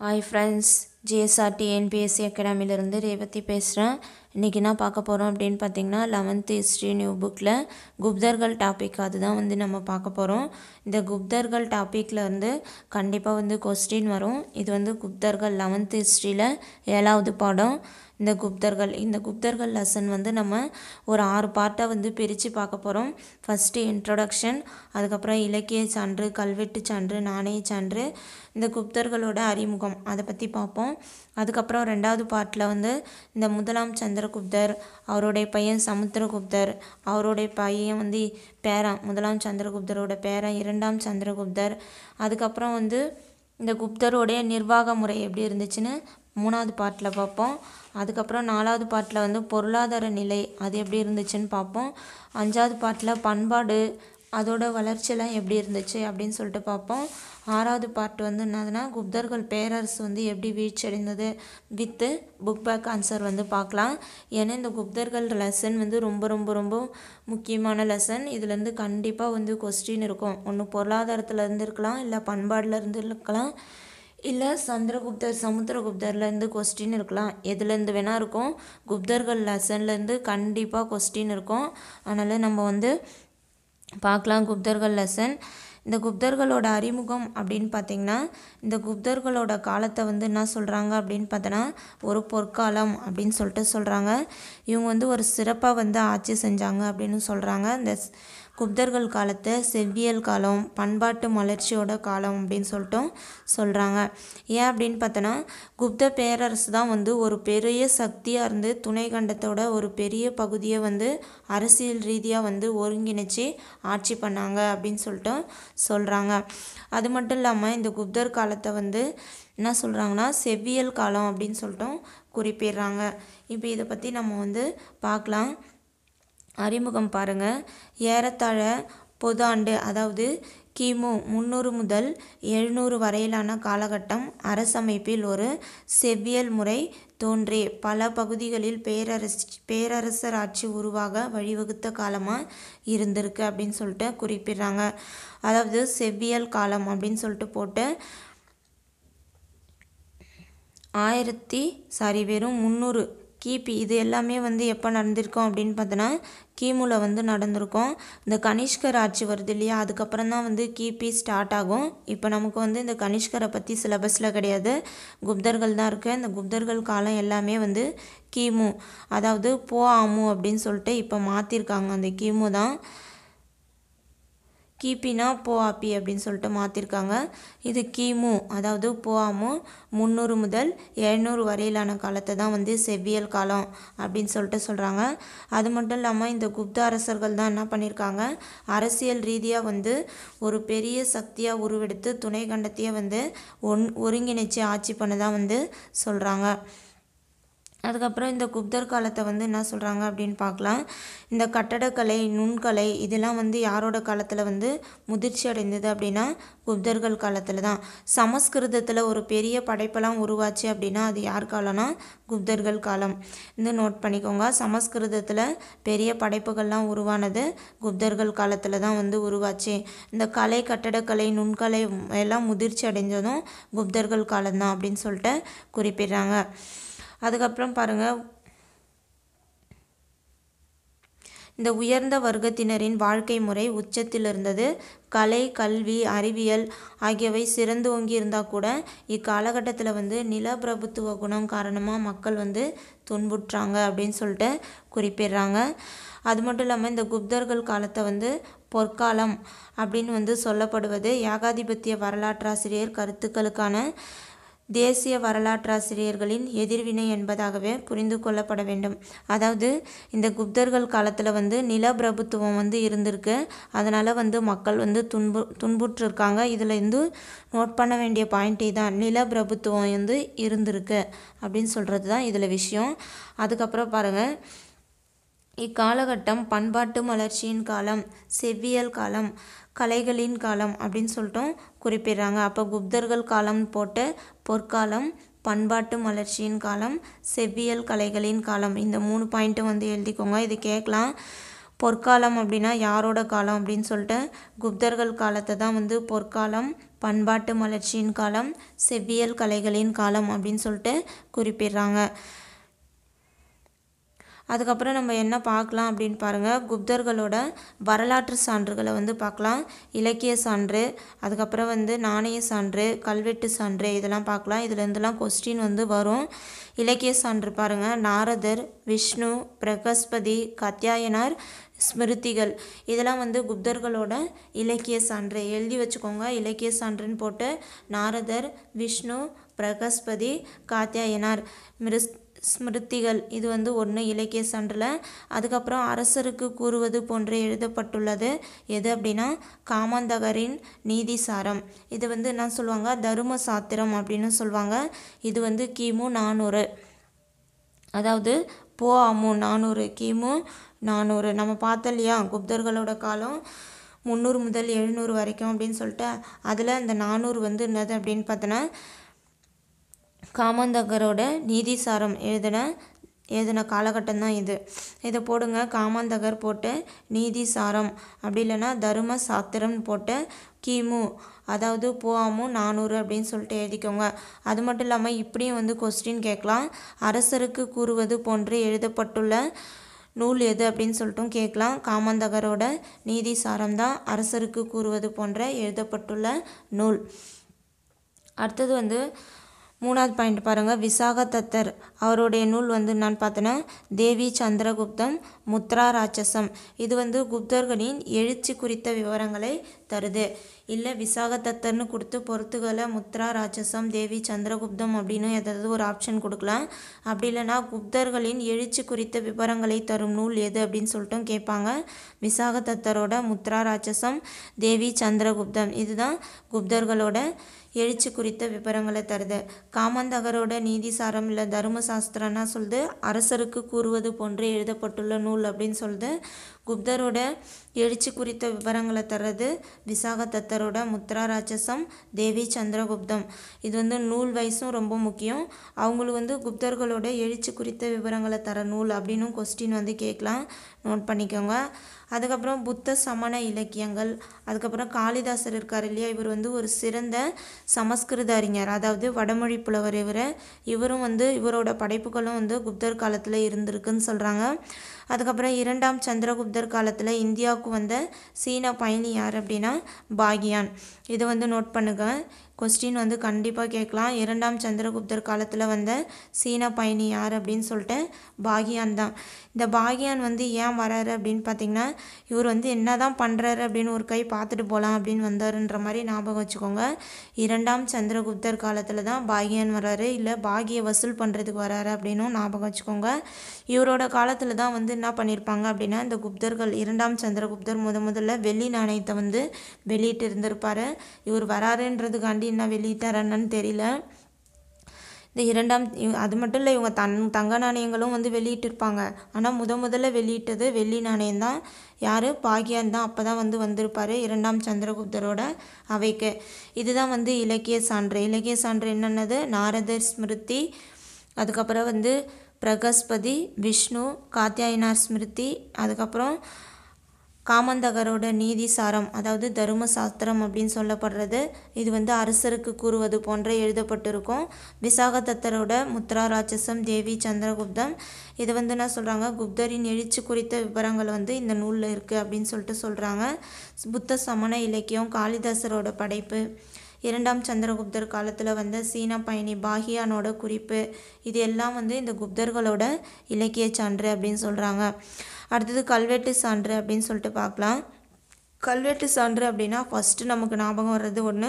hi friends GSRT NPSC அகாடமியிலிருந்து ரேவதி பேசுகிறேன் இன்றைக்கி என்ன பார்க்க போகிறோம் அப்படின்னு பார்த்தீங்கன்னா லெவன்த்து ஹிஸ்ட்ரி நியூ புக்கில் குப்தர்கள் டாபிக் அதுதான் வந்து நம்ம பார்க்க போகிறோம் இந்த குப்தர்கள் டாப்பிக்கில் வந்து கண்டிப்பாக வந்து கொஸ்டின் வரும் இது வந்து குப்தர்கள் லெவன்த்து ஹிஸ்ட்ரியில் ஏழாவது பாடம் இந்த குப்தர்கள் இந்த குப்தர்கள் லெசன் வந்து நம்ம ஒரு ஆறு பார்ட்டாக வந்து பிரித்து பார்க்க போகிறோம் ஃபஸ்ட்டு இன்ட்ரொடக்ஷன் அதுக்கப்புறம் இலக்கிய சான்று கல்வெட்டு சான்று நாணய சான்று இந்த குப்தர்களோட அறிமுகம் அதை பற்றி பார்ப்போம் அதுக்கப்புறம் ரெண்டாவது பாட்டில் வந்து இந்த முதலாம் சந்திரகுப்தர் அவருடைய பையன் சமுத்திரகுப்தர் அவருடைய பையன் வந்து பேரன் முதலாம் சந்திரகுப்தரோட பேரன் இரண்டாம் சந்திரகுப்தர் அதுக்கப்புறம் வந்து இந்த குப்தருடைய நிர்வாக முறை எப்படி இருந்துச்சுன்னு மூணாவது பாட்டில் பார்ப்போம் அதுக்கப்புறம் நாலாவது பாட்டில் வந்து பொருளாதார நிலை அது எப்படி இருந்துச்சுன்னு பார்ப்போம் அஞ்சாவது பாட்டில் பண்பாடு அதோட வளர்ச்சியெல்லாம் எப்படி இருந்துச்சு அப்படின்னு சொல்லிட்டு பார்ப்போம் ஆறாவது பார்ட் வந்து என்னதுன்னா குப்தர்கள் பேரரசு வந்து எப்படி வீழ்ச்சியடைந்தது வித்து புக் பேக் ஆன்சர் வந்து பார்க்கலாம் ஏன்னா இந்த குப்தர்கள் லெசன் வந்து ரொம்ப ரொம்ப ரொம்ப முக்கியமான லெசன் இதுலேருந்து கண்டிப்பாக வந்து கொஸ்டின் இருக்கும் ஒன்று பொருளாதாரத்துலேருந்து இருக்கலாம் இல்லை பண்பாடுலேருந்து இருக்கலாம் இல்லை சந்திரகுப்தர் சமுத்திரகுப்தர்லேருந்து கொஸ்டின் இருக்கலாம் எதுலேருந்து வேணால் இருக்கும் குப்தர்கள் லெசன்லேருந்து கண்டிப்பாக கொஸ்டின் இருக்கும் அதனால் நம்ம வந்து பார்க்கலாம் குப்தர்கள் லெசன் இந்த குப்தர்களோட அறிமுகம் அப்படின்னு பார்த்தீங்கன்னா இந்த குப்தர்களோட காலத்தை வந்து என்ன சொல்கிறாங்க அப்படின்னு பார்த்தோன்னா ஒரு பொற்காலம் அப்படின்னு சொல்லிட்டு சொல்கிறாங்க இவங்க வந்து ஒரு சிறப்பாக வந்து ஆட்சி செஞ்சாங்க அப்படின்னு சொல்கிறாங்க இந்த குப்தர்கள் காலத்தை செவ்வியல் காலம் பண்பாட்டு மலர்ச்சியோட காலம் அப்படின்னு சொல்லிட்டும் சொல்கிறாங்க ஏன் அப்படின்னு பார்த்தோன்னா குப்த பேரரசு தான் வந்து ஒரு பெரிய சக்தியாக இருந்து துணை கண்டத்தோட ஒரு பெரிய பகுதியை வந்து அரசியல் ரீதியாக வந்து ஒருங்கிணைச்சி ஆட்சி பண்ணாங்க அப்படின்னு சொல்லிட்டு சொல்கிறாங்க அது மட்டும் இல்லாமல் இந்த குப்தர் காலத்தை வந்து என்ன சொல்கிறாங்கன்னா செவ்வியல் காலம் அப்படின்னு சொல்லிட்டும் குறிப்பிடுறாங்க இப்போ இதை பற்றி நம்ம வந்து பார்க்கலாம் அறிமுகம் பாருங்கள் ஏறத்தாழ பொது ஆண்டு அதாவது கிமு முந்நூறு முதல் எழுநூறு வரையிலான காலகட்டம் அரசமைப்பில் ஒரு செவ்வியல் முறை தோன்றி பல பகுதிகளில் பேரரசு பேரரசர் ஆட்சி உருவாக வழிவகுத்த காலமாக இருந்திருக்கு அப்படின்னு சொல்லிட்டு குறிப்பிடுறாங்க அதாவது செவ்வியல் காலம் அப்படின்னு சொல்லிட்டு போட்டு ஆயிரத்தி சாரி வெறும் முந்நூறு கிபி இது எல்லாமே வந்து எப்போ நடந்திருக்கும் அப்படின்னு பார்த்தோன்னா கீமுவில் வந்து நடந்திருக்கும் இந்த கனிஷ்கர் ஆட்சி வருது இல்லையா அதுக்கப்புறம் தான் வந்து கிபி ஸ்டார்ட் ஆகும் இப்போ நமக்கு வந்து இந்த கனிஷ்கரை பற்றி சிலபஸில் கிடையாது குப்தர்கள் தான் இருக்குது இந்த குப்தர்கள் காலம் எல்லாமே வந்து கிமு அதாவது போ ஆமு அப்படின்னு சொல்லிட்டு இப்போ மாற்றிருக்காங்க அந்த கிமு தான் கிபினா போஆபி அப்படின்னு சொல்லிட்டு மாற்றிருக்காங்க இது கிமு அதாவது போஆமு முந்நூறு முதல் எழுநூறு வரையிலான காலத்தை தான் வந்து செவ்வியல் காலம் அப்படின்னு சொல்லிட்டு சொல்கிறாங்க அது மட்டும் இல்லாமல் இந்த குப்த அரசர்கள் தான் என்ன பண்ணியிருக்காங்க அரசியல் ரீதியாக வந்து ஒரு பெரிய சக்தியாக உருவெடுத்து துணை கண்டத்தையே வந்து ஒன் ஒருங்கிணைச்சு ஆட்சி பண்ணதான் வந்து சொல்கிறாங்க அதுக்கப்புறம் இந்த குப்தர் காலத்தை வந்து என்ன சொல்கிறாங்க அப்படின்னு பார்க்கலாம் இந்த கட்டடக்கலை நுண்கலை இதெல்லாம் வந்து யாரோட காலத்தில் வந்து முதிர்ச்சி அடைந்தது அப்படின்னா குப்தர்கள் காலத்தில் தான் சமஸ்கிருதத்தில் ஒரு பெரிய படைப்பெல்லாம் உருவாச்சு அப்படின்னா அது யார் காலம்னா குப்தர்கள் காலம் இது நோட் பண்ணிக்கோங்க சமஸ்கிருதத்தில் பெரிய படைப்புகள்லாம் உருவானது குப்தர்கள் காலத்தில் தான் வந்து உருவாச்சு இந்த கலை கட்டடக்கலை நுண்கலை எல்லாம் முதிர்ச்சி அடைஞ்சதும் குப்தர்கள் காலம்தான் அப்படின்னு சொல்லிட்டு குறிப்பிடுறாங்க அதுக்கப்புறம் பாருங்கள் இந்த உயர்ந்த வர்க்கத்தினரின் வாழ்க்கை முறை உச்சத்தில் இருந்தது கலை கல்வி அறிவியல் ஆகியவை சிறந்து ஓங்கியிருந்தால் கூட இக்காலகட்டத்தில் வந்து நிலப்பிரபுத்துவ குணம் காரணமாக மக்கள் வந்து துன்புற்றாங்க அப்படின்னு சொல்லிட்டு குறிப்பிடுறாங்க அது மட்டும் இல்லாமல் இந்த குப்தர்கள் காலத்தை வந்து பொற்காலம் அப்படின்னு வந்து சொல்லப்படுவது ஏகாதிபத்திய வரலாற்றாசிரியர் கருத்துக்களுக்கான தேசிய வரலாற்றாசிரியர்களின் எதிர்வினை என்பதாகவே புரிந்து கொள்ளப்பட வேண்டும் அதாவது இந்த குப்தர்கள் காலத்தில் வந்து நிலப்பிரபுத்துவம் வந்து இருந்திருக்கு அதனால் வந்து மக்கள் வந்து துன்பு துன்புற்றிருக்காங்க இதில் வந்து நோட் பண்ண வேண்டிய பாயிண்டே தான் நிலப்பிரபுத்துவம் வந்து இருந்திருக்கு அப்படின்னு சொல்கிறது தான் இதில் விஷயம் அதுக்கப்புறம் பாருங்கள் இக்காலகட்டம் பண்பாட்டு மலர்ச்சியின் காலம் செவ்வியல் காலம் கலைகளின் காலம் அப்படின்னு சொல்லிட்டும் குறிப்பிடுறாங்க அப்போ குப்தர்கள் காலம் போட்டு பொற்காலம் பண்பாட்டு மலர்ச்சியின் காலம் செவ்வியல் கலைகளின் காலம் இந்த மூணு பாயிண்ட்டும் வந்து எழுதிக்கோங்க இது கேட்கலாம் பொற்காலம் அப்படின்னா யாரோட காலம் அப்படின்னு சொல்லிட்டு குப்தர்கள் காலத்தை தான் வந்து பொற்காலம் பண்பாட்டு மலர்ச்சியின் காலம் செவ்வியல் கலைகளின் காலம் அப்படின்னு சொல்லிட்டு குறிப்பிடுறாங்க அதுக்கப்புறம் நம்ம என்ன பார்க்கலாம் அப்படின்னு பாருங்கள் குப்தர்களோட வரலாற்று சான்றுகளை வந்து பார்க்கலாம் இலக்கிய சான்று அதுக்கப்புறம் வந்து நாணய சான்று கல்வெட்டு சான்று இதெல்லாம் பார்க்கலாம் இதுலேருந்துலாம் கொஸ்டின் வந்து வரும் இலக்கிய சான்று பாருங்கள் நாரதர் விஷ்ணு பிரகஸ்பதி கத்தியாயனார் ஸ்மிருதிகள் இதெல்லாம் வந்து குப்தர்களோட இலக்கிய சான்று எழுதி வச்சுக்கோங்க இலக்கிய சான்றுன்னு போட்டு நாரதர் விஷ்ணு பிரகஸ்பதி காத்தியாயனார் மிருஸ் ஸ்மிருதிகள் இது வந்து ஒன்று இலக்கிய சான்றில் அதுக்கப்புறம் அரசருக்கு கூறுவது போன்று எழுதப்பட்டுள்ளது எது அப்படின்னா காமந்தகரின் நீதிசாரம் இது வந்து என்ன சொல்லுவாங்க தரும சாத்திரம் அப்படின்னு சொல்லுவாங்க இது வந்து கிமு நானூறு அதாவது போ அமு நானூறு கிமு நானூறு நம்ம பார்த்தோம் இல்லையா குப்தர்களோட காலம் முந்நூறு முதல் எழுநூறு வரைக்கும் அப்படின்னு சொல்லிட்டு அதில் அந்த நானூறு வந்து என்னது அப்படின்னு பார்த்தோன்னா காமந்தகரோட நீதிசாரம் எழுதின எழுதின காலகட்டம் தான் இது இதை போடுங்க காமந்தகர் போட்டு நீதிசாரம் அப்படி இல்லைன்னா தரும சாத்திரம் போட்டு கிமு அதாவது போஆமு நானூறு அப்படின்னு சொல்லிட்டு எழுதிக்கோங்க அது மட்டும் இல்லாமல் இப்படியும் வந்து கொஸ்டின் கேட்கலாம் அரசருக்கு கூறுவது போன்று எழுதப்பட்டுள்ள நூல் எது அப்படின்னு சொல்லிட்டும் கேட்கலாம் காமந்தகரோட நீதிசாரம் தான் அரசருக்கு கூறுவது போன்ற எழுதப்பட்டுள்ள நூல் அடுத்தது வந்து மூணாவது பாயிண்ட் பாருங்கள் விசாக தத்தர் அவருடைய நூல் வந்து நான் பார்த்தேன்னா தேவி சந்திரகுப்தம் முத்ரா ராட்சசம் இது வந்து குப்தர்களின் எழுச்சி குறித்த விவரங்களை தருது இல்லை விசாக தத்தர்னு கொடுத்து பொறுத்துகளை முத்ரா ராட்சசம் தேவி சந்திரகுப்தம் அப்படின்னு ஏதாவது ஒரு ஆப்ஷன் கொடுக்கலாம் அப்படி இல்லைனா குப்தர்களின் எழுச்சி குறித்த விவரங்களை தரும் நூல் எது அப்படின்னு சொல்லிட்டும் கேட்பாங்க விசாக தத்தரோட முத்ரா ராட்சசம் தேவி சந்திரகுப்தம் இதுதான் குப்தர்களோட எழுச்சி குறித்த விபரங்களை தருது காமந்தகரோட நீதிசாரம் இல்லை தர்மசாஸ்திரன்னா சொல்லுது அரசருக்கு கூறுவது போன்று எழுதப்பட்டுள்ள நூல் அப்படின்னு சொல்லுது குப்தரோட எழுச்சி குறித்த விவரங்களை தர்றது விசாக தத்தரோட முத்ரா ராட்சசம் தேவி சந்திரகுப்தம் இது வந்து நூல் வயசும் ரொம்ப முக்கியம் அவங்களுக்கு வந்து குப்தர்களோட எழுச்சி குறித்த விவரங்களை தர நூல் அப்படின்னு கொஸ்டின் வந்து கேட்கலாம் நோட் பண்ணிக்கோங்க அதுக்கப்புறம் புத்த சமண இலக்கியங்கள் அதுக்கப்புறம் காளிதாசர் இருக்கார் இல்லையா இவர் வந்து ஒரு சிறந்த சமஸ்கிருத அறிஞர் அதாவது வடமொழி புலவர் இவர் இவரும் வந்து இவரோட படைப்புகளும் வந்து குப்தர் காலத்தில் இருந்திருக்குன்னு சொல்கிறாங்க அதுக்கப்புறம் இரண்டாம் சந்திரகுப்த காலத்தில் இந்தியாவுக்கு வந்த சீன பயணி யார் அப்படின்னா பாகியான் இதை வந்து நோட் பண்ணுங்கள் கொஸ்டின் வந்து கண்டிப்பாக கேட்கலாம் இரண்டாம் சந்திரகுப்தர் காலத்தில் வந்த சீன பயணி யார் அப்படின்னு சொல்லிட்டு பாகியான் தான் இந்த பாகியான் வந்து ஏன் வராரு அப்படின்னு பார்த்தீங்கன்னா இவர் வந்து என்ன தான் பண்ணுறாரு அப்படின்னு ஒரு கை பார்த்துட்டு போகலாம் அப்படின்னு வந்தாருன்ற மாதிரி ஞாபகம் வச்சுக்கோங்க இரண்டாம் சந்திரகுப்தர் காலத்தில் தான் பாகியான் வராரு இல்லை பாகியை வசூல் பண்ணுறதுக்கு வராரு அப்படின்னும் ஞாபகம் வச்சுக்கோங்க இவரோட காலத்தில் தான் வந்து என்ன பண்ணியிருப்பாங்க அப்படின்னா இந்த குப்தர்கள் இரண்டாம் சந்திரகுப்தர் முத முதல்ல வெள்ளி நாணயத்தை வந்து வெளியிட்டு இருந்திருப்பார் இவர் வராருன்றதுக்காண்டி எப்படி என்ன வெளியிட்டாரன்னு தெரியல இந்த இரண்டாம் அது மட்டும் இல்லை இவங்க தன் தங்க நாணயங்களும் வந்து வெளியிட்டிருப்பாங்க ஆனால் முத முதல்ல வெளியிட்டது வெள்ளி நாணயம் தான் யார் பாகியான் தான் அப்போ தான் வந்து வந்திருப்பார் இரண்டாம் சந்திரகுப்தரோட அவைக்கு இதுதான் வந்து இலக்கிய சான்று இலக்கிய சான்று என்னென்னது நாரதர் ஸ்மிருதி அதுக்கப்புறம் வந்து பிரகஸ்பதி விஷ்ணு காத்தியாயினார் ஸ்மிருதி அதுக்கப்புறம் காமந்தகரோட நீதி சாரம் அதாவது தரும சாஸ்திரம் அப்படின்னு சொல்லப்படுறது இது வந்து அரசருக்கு கூறுவது போன்ற எழுதப்பட்டிருக்கும் விசாகதத்தரோட முத்ரா ராட்சசம் தேவி சந்திரகுப்தம் இது வந்து என்ன சொல்கிறாங்க குப்தரின் எழுச்சி குறித்த விவரங்கள் வந்து இந்த நூலில் இருக்குது அப்படின்னு சொல்லிட்டு சொல்கிறாங்க புத்த சமண இலக்கியம் காளிதாசரோட படைப்பு இரண்டாம் சந்திரகுப்தர் காலத்தில் வந்த சீன பயணி பாகியானோட குறிப்பு இது எல்லாம் வந்து இந்த குப்தர்களோட இலக்கிய சான்று அப்படின்னு சொல்கிறாங்க அடுத்தது கல்வெட்டு சான்று அப்படின்னு சொல்லிட்டு பார்க்கலாம் கல்வெட்டு சான்று அப்படின்னா ஃபஸ்ட்டு நமக்கு ஞாபகம் வர்றது ஒன்று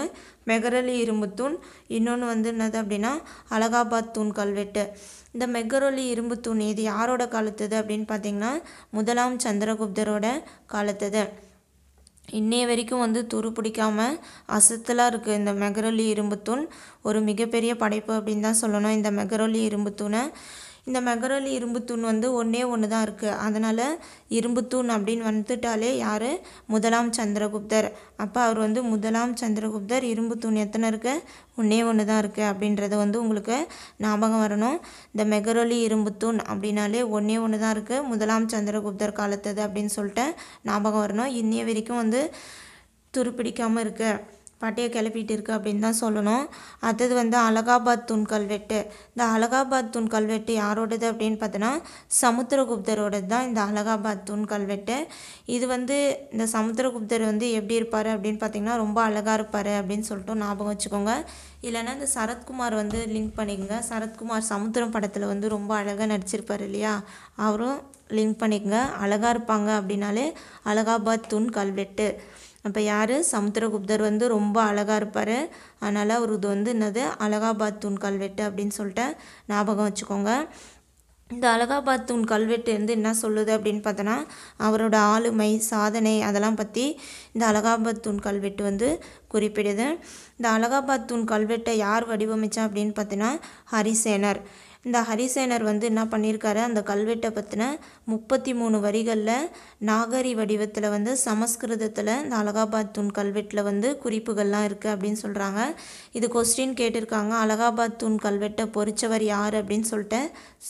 மெகரலி இரும்புத்தூண் இன்னொன்று வந்து என்னது அப்படின்னா அலகாபாத் தூண் கல்வெட்டு இந்த மெகரொலி இரும்புத்தூண் இது யாரோட காலத்தது அப்படின்னு பார்த்தீங்கன்னா முதலாம் சந்திரகுப்தரோட காலத்தது இன்னைய வரைக்கும் வந்து துரு பிடிக்காமல் அசத்தலாக இருக்குது இந்த மெகரொலி இரும்புத்தூண் ஒரு மிகப்பெரிய படைப்பு அப்படின்னு தான் சொல்லணும் இந்த மெகரொலி இரும்புத்தூணை இந்த மெகரோலி தூண் வந்து ஒன்றே ஒன்று தான் இருக்குது அதனால் இரும்புத்தூண் அப்படின்னு வந்துட்டாலே யார் முதலாம் சந்திரகுப்தர் அப்போ அவர் வந்து முதலாம் சந்திரகுப்தர் இரும்பு தூண் எத்தனை இருக்குது ஒன்றே ஒன்று தான் இருக்குது அப்படின்றத வந்து உங்களுக்கு ஞாபகம் வரணும் இந்த மெகரோலி தூண் அப்படின்னாலே ஒன்றே ஒன்று தான் இருக்குது முதலாம் சந்திரகுப்தர் காலத்தது அப்படின்னு சொல்லிட்டு ஞாபகம் வரணும் இன்னைய வரைக்கும் வந்து துருப்பிடிக்காமல் இருக்குது பட்டையை கிளப்பிட்டு இருக்குது அப்படின்னு தான் சொல்லணும் அடுத்தது வந்து அலகாபாத் தூண் கல்வெட்டு இந்த அலகாபாத் தூண் கல்வெட்டு யாரோடது அப்படின்னு பார்த்தோன்னா சமுத்திரகுப்தரோடது தான் இந்த அலகாபாத் தூண் கல்வெட்டு இது வந்து இந்த சமுத்திரகுப்தர் வந்து எப்படி இருப்பார் அப்படின்னு பார்த்தீங்கன்னா ரொம்ப அழகாக இருப்பார் அப்படின்னு சொல்லிட்டு ஞாபகம் வச்சுக்கோங்க இல்லைன்னா இந்த சரத்குமார் வந்து லிங்க் பண்ணிக்கோங்க சரத்குமார் சமுத்திரம் படத்தில் வந்து ரொம்ப அழகாக நடிச்சிருப்பார் இல்லையா அவரும் லிங்க் பண்ணிக்கோங்க அழகாக இருப்பாங்க அப்படின்னாலே அலகாபாத் தூண் கல்வெட்டு அப்போ யார் சமுத்திரகுப்தர் வந்து ரொம்ப அழகாக இருப்பார் அதனால் அவர் இது வந்து என்னது அலகாபாத் தூண் கல்வெட்டு அப்படின்னு சொல்லிட்டு ஞாபகம் வச்சுக்கோங்க இந்த அலகாபாத் தூண் கல்வெட்டு வந்து என்ன சொல்லுது அப்படின்னு பார்த்தோன்னா அவரோட ஆளுமை சாதனை அதெல்லாம் பற்றி இந்த அலகாபாத் தூண் கல்வெட்டு வந்து குறிப்பிடுது இந்த அலகாபாத் தூண் கல்வெட்டை யார் வடிவமைச்சா அப்படின்னு பார்த்தீங்கன்னா ஹரிசேனர் இந்த ஹரிசேனர் வந்து என்ன பண்ணியிருக்காரு அந்த கல்வெட்டை பற்றின முப்பத்தி மூணு வரிகளில் நாகரி வடிவத்தில் வந்து சமஸ்கிருதத்தில் இந்த அலகாபாத் தூண் கல்வெட்டில் வந்து குறிப்புகள்லாம் இருக்குது அப்படின்னு சொல்கிறாங்க இது கொஸ்டின் கேட்டிருக்காங்க அலகாபாத் தூண் கல்வெட்டை பொறிச்சவர் யார் அப்படின்னு சொல்லிட்டு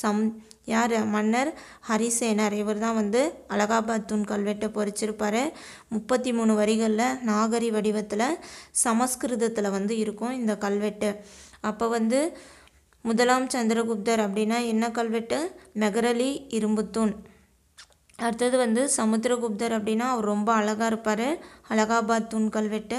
சம் யார் மன்னர் ஹரிசேனர் இவர் தான் வந்து அலகாபாத் தூண் கல்வெட்டை பொறிச்சிருப்பார் முப்பத்தி மூணு வரிகளில் நாகரி வடிவத்தில் சமஸ்கிருதத்தில் வந்து இருக்கும் இந்த கல்வெட்டு அப்போ வந்து முதலாம் சந்திரகுப்தர் அப்படின்னா என்ன கல்வெட்டு மெகரலி இரும்புத்தூண் அடுத்தது வந்து சமுத்திரகுப்தர் அப்படின்னா அவர் ரொம்ப அழகாக இருப்பார் அலகாபாத் தூண் கல்வெட்டு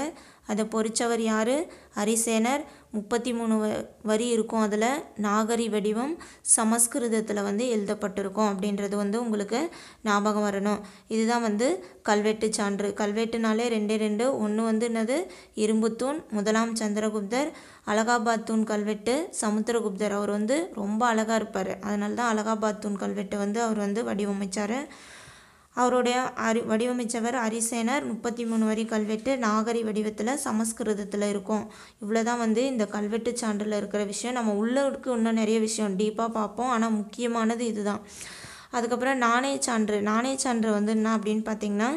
அதை பொறித்தவர் யார் ஹரிசேனர் முப்பத்தி மூணு வ வரி இருக்கும் அதில் நாகரி வடிவம் சமஸ்கிருதத்தில் வந்து எழுதப்பட்டிருக்கும் அப்படின்றது வந்து உங்களுக்கு ஞாபகம் வரணும் இதுதான் வந்து கல்வெட்டு சான்று கல்வெட்டுனாலே ரெண்டே ரெண்டு ஒன்று வந்து என்னது இரும்புத்தூண் முதலாம் சந்திரகுப்தர் அலகாபாத் தூண் கல்வெட்டு சமுத்திரகுப்தர் அவர் வந்து ரொம்ப அழகாக இருப்பார் அதனால தான் அலகாபாத் தூண் கல்வெட்டை வந்து அவர் வந்து வடிவமைச்சார் அவருடைய அரி வடிவமைச்சவர் அரிசேனர் முப்பத்தி மூணு வரி கல்வெட்டு நாகரி வடிவத்தில் சமஸ்கிருதத்தில் இருக்கும் இவ்வளோ தான் வந்து இந்த கல்வெட்டு சான்றில் இருக்கிற விஷயம் நம்ம உள்ளுக்கு இன்னும் நிறைய விஷயம் டீப்பாக பார்ப்போம் ஆனால் முக்கியமானது இதுதான் அதுக்கப்புறம் நாணய சான்று நாணய சான்று வந்து என்ன அப்படின்னு பார்த்திங்கன்னா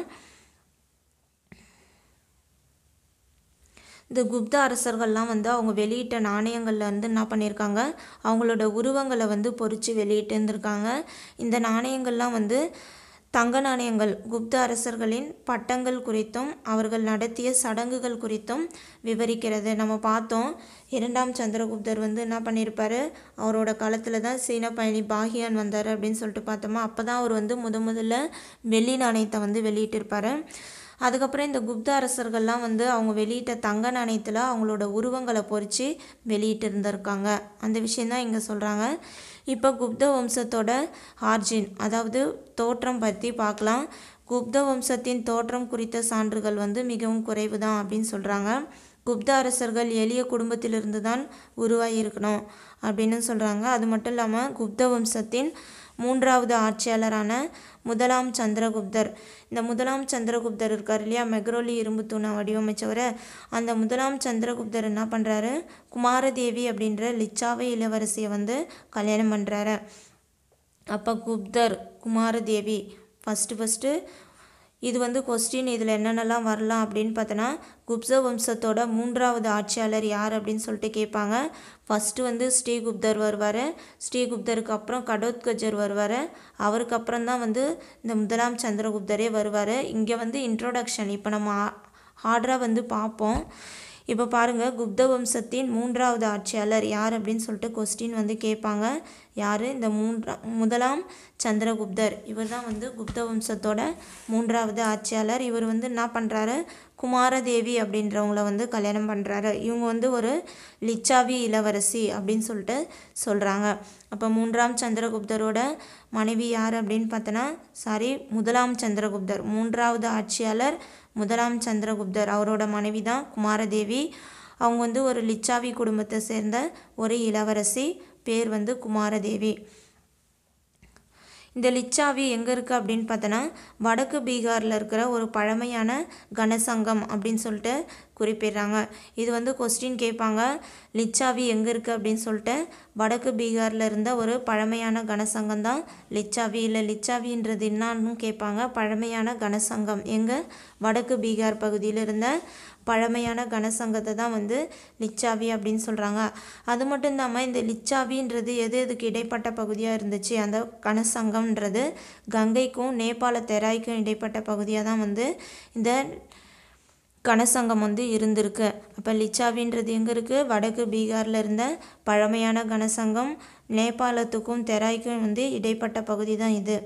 இந்த குப்த அரசர்கள்லாம் வந்து அவங்க வெளியிட்ட நாணயங்களில் வந்து என்ன பண்ணியிருக்காங்க அவங்களோட உருவங்களை வந்து பொறிச்சு வெளியிட்டு இருந்திருக்காங்க இந்த நாணயங்கள்லாம் வந்து தங்க நாணயங்கள் குப்த அரசர்களின் பட்டங்கள் குறித்தும் அவர்கள் நடத்திய சடங்குகள் குறித்தும் விவரிக்கிறது நம்ம பார்த்தோம் இரண்டாம் சந்திரகுப்தர் வந்து என்ன பண்ணியிருப்பார் அவரோட காலத்தில் தான் சீன பயணி பாகியான் வந்தார் அப்படின்னு சொல்லிட்டு பார்த்தோமா அப்போ தான் அவர் வந்து முத முதல்ல வெள்ளி நாணயத்தை வந்து வெளியிட்டிருப்பார் அதுக்கப்புறம் இந்த குப்த அரசர்கள்லாம் வந்து அவங்க வெளியிட்ட தங்க நாணயத்தில் அவங்களோட உருவங்களை பொறித்து வெளியிட்டு இருந்திருக்காங்க அந்த விஷயந்தான் இங்கே சொல்கிறாங்க இப்போ குப்த வம்சத்தோட ஆர்ஜின் அதாவது தோற்றம் பற்றி பார்க்கலாம் குப்த வம்சத்தின் தோற்றம் குறித்த சான்றுகள் வந்து மிகவும் குறைவு தான் அப்படின்னு சொல்கிறாங்க குப்த அரசர்கள் எளிய குடும்பத்திலிருந்து தான் உருவாகியிருக்கணும் அப்படின்னு சொல்கிறாங்க அது மட்டும் இல்லாமல் குப்த வம்சத்தின் மூன்றாவது ஆட்சியாளரான முதலாம் சந்திரகுப்தர் இந்த முதலாம் சந்திரகுப்தர் இருக்கார் இல்லையா மெக்ரோலி இரும்பு தூணை வடிவமைச்சவர் அந்த முதலாம் சந்திரகுப்தர் என்ன பண்ணுறாரு குமாரதேவி அப்படின்ற லிச்சாவை இளவரசியை வந்து கல்யாணம் பண்ணுறாரு அப்போ குப்தர் குமாரதேவி ஃபஸ்ட்டு ஃபஸ்ட்டு இது வந்து கொஸ்டின் இதில் என்னென்னலாம் வரலாம் அப்படின்னு பார்த்தோன்னா குப்ச வம்சத்தோட மூன்றாவது ஆட்சியாளர் யார் அப்படின்னு சொல்லிட்டு கேட்பாங்க ஃபஸ்ட்டு வந்து ஸ்ரீகுப்தர் வருவார் ஸ்ரீகுப்தருக்கு அப்புறம் கடோத்கஜர் வருவார் அவருக்கு அப்புறம் தான் வந்து இந்த முதலாம் சந்திரகுப்தரே வருவார் இங்கே வந்து இன்ட்ரோடக்ஷன் இப்போ நம்ம ஆர்டராக வந்து பார்ப்போம் இப்போ பாருங்கள் குப்த வம்சத்தின் மூன்றாவது ஆட்சியாளர் யார் அப்படின்னு சொல்லிட்டு கொஸ்டின் வந்து கேட்பாங்க யார் இந்த மூன்றா முதலாம் சந்திரகுப்தர் இவர் தான் வந்து குப்த வம்சத்தோட மூன்றாவது ஆட்சியாளர் இவர் வந்து என்ன பண்ணுறாரு குமாரதேவி அப்படின்றவங்கள வந்து கல்யாணம் பண்ணுறாரு இவங்க வந்து ஒரு லிச்சாவி இளவரசி அப்படின்னு சொல்லிட்டு சொல்கிறாங்க அப்போ மூன்றாம் சந்திரகுப்தரோட மனைவி யார் அப்படின்னு பார்த்தோன்னா சாரி முதலாம் சந்திரகுப்தர் மூன்றாவது ஆட்சியாளர் முதலாம் சந்திரகுப்தர் அவரோட மனைவி தான் குமாரதேவி அவங்க வந்து ஒரு லிச்சாவி குடும்பத்தை சேர்ந்த ஒரு இளவரசி பேர் வந்து குமாரதேவி இந்த லிச்சாவி எங்கே இருக்குது அப்படின்னு பார்த்தோன்னா வடக்கு பீகாரில் இருக்கிற ஒரு பழமையான கனசங்கம் அப்படின்னு சொல்லிட்டு குறிப்பிடுறாங்க இது வந்து கொஸ்டின் கேட்பாங்க லிச்சாவி எங்கே இருக்குது அப்படின்னு சொல்லிட்டு வடக்கு பீகாரில் இருந்த ஒரு பழமையான கனசங்கம் தான் லிச்சாவி இல்லை லிச்சாவின்றது என்னான்னு கேட்பாங்க பழமையான கனசங்கம் எங்கே வடக்கு பீகார் பகுதியில் இருந்த பழமையான கணசங்கத்தை தான் வந்து லிச்சாவி அப்படின்னு சொல்கிறாங்க அது மட்டும் இல்லாமல் இந்த லிச்சாவின்றது எது எதுக்கு இடைப்பட்ட பகுதியாக இருந்துச்சு அந்த கணசங்கம்ன்றது கங்கைக்கும் நேபாள தெராய்க்கும் இடைப்பட்ட பகுதியாக தான் வந்து இந்த கணசங்கம் வந்து இருந்திருக்கு அப்போ லிச்சாவின்றது எங்கே இருக்குது வடக்கு பீகாரில் இருந்த பழமையான கணசங்கம் நேபாளத்துக்கும் தெராய்க்கும் வந்து இடைப்பட்ட பகுதி தான் இது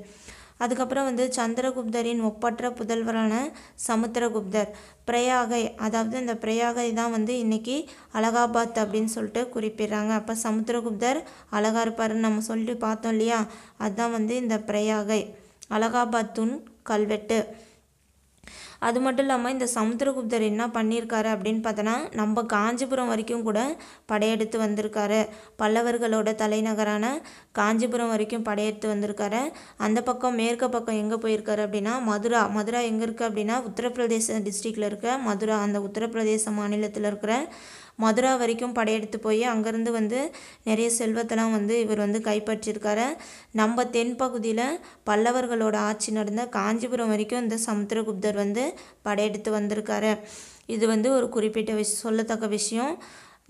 அதுக்கப்புறம் வந்து சந்திரகுப்தரின் ஒப்பற்ற புதல்வரான சமுத்திரகுப்தர் பிரயாகை அதாவது இந்த பிரயாகை தான் வந்து இன்றைக்கி அலகாபாத் அப்படின்னு சொல்லிட்டு குறிப்பிடுறாங்க அப்போ சமுத்திரகுப்தர் அழகாக இருப்பாருன்னு நம்ம சொல்லிட்டு பார்த்தோம் இல்லையா அதுதான் வந்து இந்த பிரயாகை அலகாபாத்துன் கல்வெட்டு அது மட்டும் இல்லாமல் இந்த சமுத்திரகுப்தர் என்ன பண்ணியிருக்காரு அப்படின்னு பார்த்தோன்னா நம்ம காஞ்சிபுரம் வரைக்கும் கூட படையெடுத்து வந்திருக்காரு பல்லவர்களோட தலைநகரான காஞ்சிபுரம் வரைக்கும் படையெடுத்து வந்திருக்காரு அந்த பக்கம் மேற்கு பக்கம் எங்கே போயிருக்காரு அப்படின்னா மதுரா மதுரா எங்கே இருக்குது அப்படின்னா உத்தரப்பிரதேச டிஸ்ட்ரிக்டில் இருக்க மதுரா அந்த உத்தரப்பிரதேச மாநிலத்தில் இருக்கிற மதுரா வரைக்கும் படையெடுத்து போய் அங்கேருந்து வந்து நிறைய செல்வத்தெல்லாம் வந்து இவர் வந்து கைப்பற்றியிருக்காரு நம்ம தென்பகுதியில் பல்லவர்களோட ஆட்சி நடந்த காஞ்சிபுரம் வரைக்கும் இந்த சமுத்திரகுப்தர் வந்து படையெடுத்து வந்திருக்காரு இது வந்து ஒரு குறிப்பிட்ட விஷ் சொல்லத்தக்க விஷயம்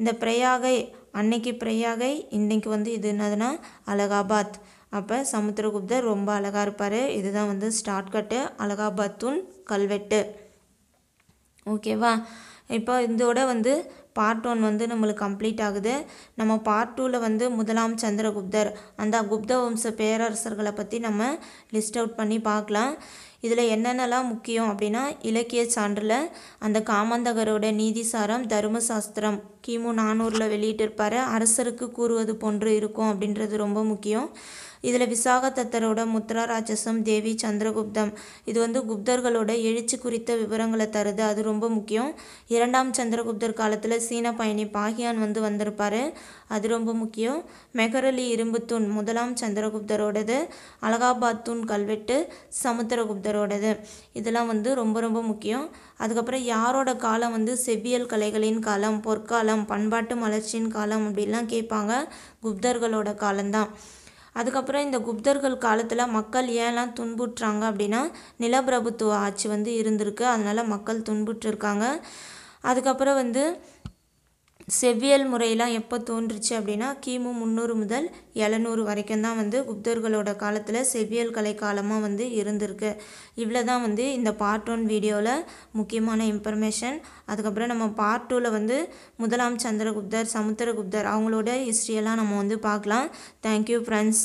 இந்த பிரயாகை அன்னைக்கு பிரயாகை இன்றைக்கி வந்து இது என்னதுன்னா அலகாபாத் அப்போ சமுத்திரகுப்தர் ரொம்ப அழகாக இருப்பார் இதுதான் வந்து ஸ்டார்ட் கட்டு அலகாபாத்துன் கல்வெட்டு ஓகேவா இப்போ இதோட வந்து பார்ட் ஒன் வந்து நம்மளுக்கு கம்ப்ளீட் ஆகுது நம்ம பார்ட் டூவில் வந்து முதலாம் சந்திரகுப்தர் அந்த குப்த வம்ச பேரரசர்களை பற்றி நம்ம லிஸ்ட் அவுட் பண்ணி பார்க்கலாம் இதில் என்னென்னலாம் முக்கியம் அப்படின்னா இலக்கிய சான்றில் அந்த காமந்தகரோட நீதிசாரம் தர்மசாஸ்திரம் கிமு நானூறில் வெளியிட்டிருப்பார் அரசருக்கு கூறுவது போன்று இருக்கும் அப்படின்றது ரொம்ப முக்கியம் இதில் விசாக தத்தரோட முத்ரா தேவி சந்திரகுப்தம் இது வந்து குப்தர்களோட எழுச்சி குறித்த விவரங்களை தருது அது ரொம்ப முக்கியம் இரண்டாம் சந்திரகுப்தர் காலத்தில் சீன பயணி பாகியான் வந்து வந்திருப்பார் அது ரொம்ப முக்கியம் மெஹரலி இரும்புத்தூண் முதலாம் சந்திரகுப்தரோடது அலகாபாத் தூண் கல்வெட்டு சமுத்திரகுப்தரோடது இதெல்லாம் வந்து ரொம்ப ரொம்ப முக்கியம் அதுக்கப்புறம் யாரோட காலம் வந்து செவ்வியல் கலைகளின் காலம் பொற்காலம் பண்பாட்டு மலர்ச்சியின் காலம் அப்படிலாம் கேட்பாங்க குப்தர்களோட காலம்தான் அதுக்கப்புறம் இந்த குப்தர்கள் காலத்தில் மக்கள் ஏன்லாம் துன்புற்றாங்க அப்படின்னா நிலப்பிரபுத்துவ ஆட்சி வந்து இருந்திருக்கு அதனால் மக்கள் துன்புற்றிருக்காங்க அதுக்கப்புறம் வந்து செவ்வியல் முறையெல்லாம் எப்போ தோன்றுச்சு அப்படின்னா கிமு முந்நூறு முதல் எழுநூறு வரைக்கும் தான் வந்து குப்தர்களோட காலத்தில் செவ்வியல் கலை காலமாக வந்து இருந்திருக்கு இவ்வளோ தான் வந்து இந்த பார்ட் ஒன் வீடியோவில் முக்கியமான இன்ஃபர்மேஷன் அதுக்கப்புறம் நம்ம பார்ட் டூவில் வந்து முதலாம் சந்திரகுப்தர் சமுத்திரகுப்தர் அவங்களோட ஹிஸ்ட்ரியெல்லாம் நம்ம வந்து பார்க்கலாம் தேங்க்யூ ஃப்ரெண்ட்ஸ்